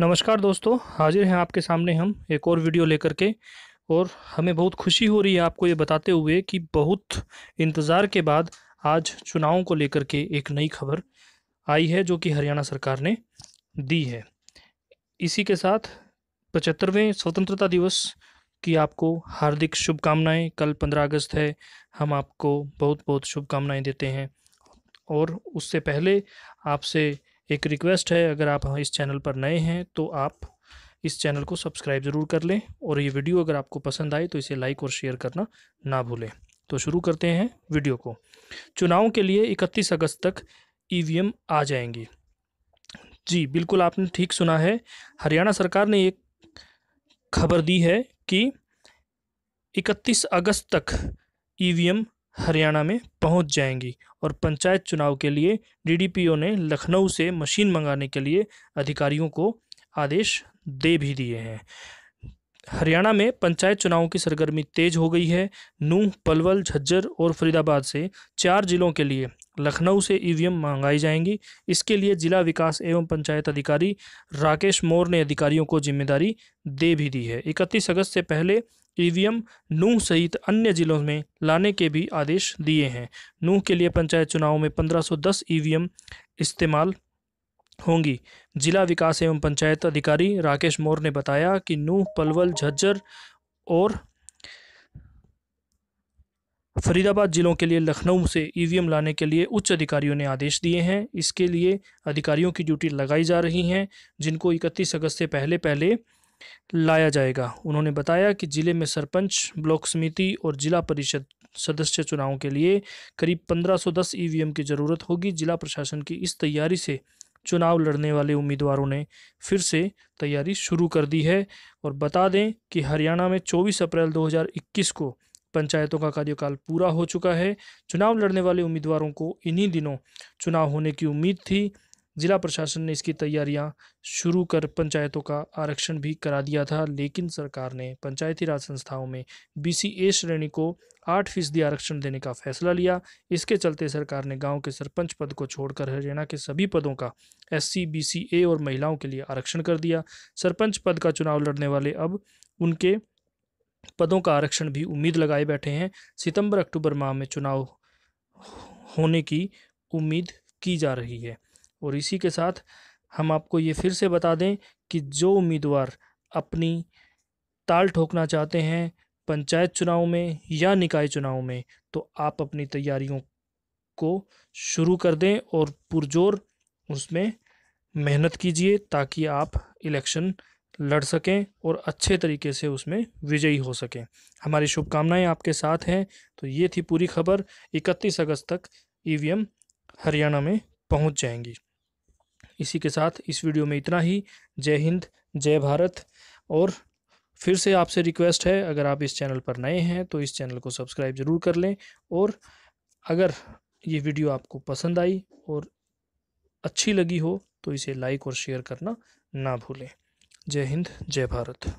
नमस्कार दोस्तों हाजिर हैं आपके सामने हम एक और वीडियो लेकर के और हमें बहुत खुशी हो रही है आपको ये बताते हुए कि बहुत इंतज़ार के बाद आज चुनावों को लेकर के एक नई खबर आई है जो कि हरियाणा सरकार ने दी है इसी के साथ पचहत्तरवें स्वतंत्रता दिवस की आपको हार्दिक शुभकामनाएं कल पंद्रह अगस्त है हम आपको बहुत बहुत शुभकामनाएं देते हैं और उससे पहले आपसे एक रिक्वेस्ट है अगर आप इस चैनल पर नए हैं तो आप इस चैनल को सब्सक्राइब ज़रूर कर लें और ये वीडियो अगर आपको पसंद आए तो इसे लाइक और शेयर करना ना भूलें तो शुरू करते हैं वीडियो को चुनाव के लिए 31 अगस्त तक ईवीएम आ जाएंगी जी बिल्कुल आपने ठीक सुना है हरियाणा सरकार ने एक खबर दी है कि 31 अगस्त तक ईवीएम हरियाणा में पहुंच जाएंगी और पंचायत चुनाव के लिए डीडीपीओ ने लखनऊ से मशीन मंगाने के लिए अधिकारियों को आदेश दे भी दिए हैं हरियाणा में पंचायत चुनावों की सरगर्मी तेज हो गई है नूह पलवल झज्जर और फरीदाबाद से चार जिलों के लिए लखनऊ से ईवीएम मंगाई जाएंगी इसके लिए जिला विकास एवं पंचायत अधिकारी राकेश मोर ने अधिकारियों को जिम्मेदारी दे भी दी है इकतीस अगस्त से पहले ईवीएम नूह सहित अन्य जिलों में लाने के भी आदेश दिए हैं नूह के लिए पंचायत चुनाव में 1510 ईवीएम इस्तेमाल होंगी जिला विकास एवं पंचायत अधिकारी राकेश मोर ने बताया कि नूह पलवल झज्जर और फरीदाबाद जिलों के लिए लखनऊ से ईवीएम लाने के लिए उच्च अधिकारियों ने आदेश दिए हैं इसके लिए अधिकारियों की ड्यूटी लगाई जा रही हैं जिनको इकतीस अगस्त से पहले पहले लाया जाएगा उन्होंने बताया कि ज़िले में सरपंच ब्लॉक समिति और जिला परिषद सदस्य चुनाव के लिए करीब 1510 ईवीएम की ज़रूरत होगी जिला प्रशासन की इस तैयारी से चुनाव लड़ने वाले उम्मीदवारों ने फिर से तैयारी शुरू कर दी है और बता दें कि हरियाणा में 24 अप्रैल 2021 को पंचायतों का कार्यकाल पूरा हो चुका है चुनाव लड़ने वाले उम्मीदवारों को इन्हीं दिनों चुनाव होने की उम्मीद थी ज़िला प्रशासन ने इसकी तैयारियां शुरू कर पंचायतों का आरक्षण भी करा दिया था लेकिन सरकार ने पंचायती राज संस्थाओं में सी ए श्रेणी को आठ फीसदी आरक्षण देने का फैसला लिया इसके चलते सरकार ने गांव के सरपंच पद को छोड़कर हरियाणा के सभी पदों का एस सी ए और महिलाओं के लिए आरक्षण कर दिया सरपंच पद का चुनाव लड़ने वाले अब उनके पदों का आरक्षण भी उम्मीद लगाए बैठे हैं सितंबर अक्टूबर माह में चुनाव होने की उम्मीद की जा रही है और इसी के साथ हम आपको ये फिर से बता दें कि जो उम्मीदवार अपनी ताल ठोकना चाहते हैं पंचायत चुनाव में या निकाय चुनाव में तो आप अपनी तैयारियों को शुरू कर दें और पुरजोर उसमें मेहनत कीजिए ताकि आप इलेक्शन लड़ सकें और अच्छे तरीके से उसमें विजयी हो सकें हमारी शुभकामनाएं आपके साथ हैं तो ये थी पूरी खबर 31 अगस्त तक ईवीएम हरियाणा में पहुंच जाएंगी इसी के साथ इस वीडियो में इतना ही जय हिंद जय भारत और फिर से आपसे रिक्वेस्ट है अगर आप इस चैनल पर नए हैं तो इस चैनल को सब्सक्राइब ज़रूर कर लें और अगर ये वीडियो आपको पसंद आई और अच्छी लगी हो तो इसे लाइक और शेयर करना ना भूलें जय हिंद जय भारत